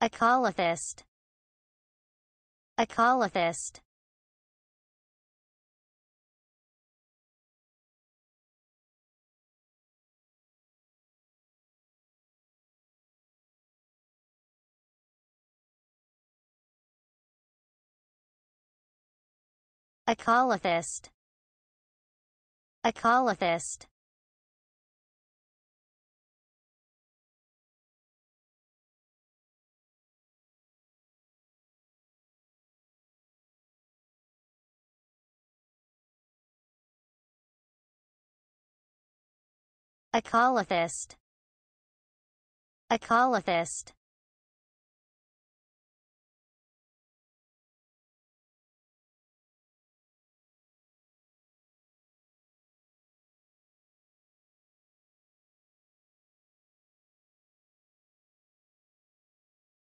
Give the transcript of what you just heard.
Acolithist Acolithist Acolithist Acolithist Ecologist. Ecologist.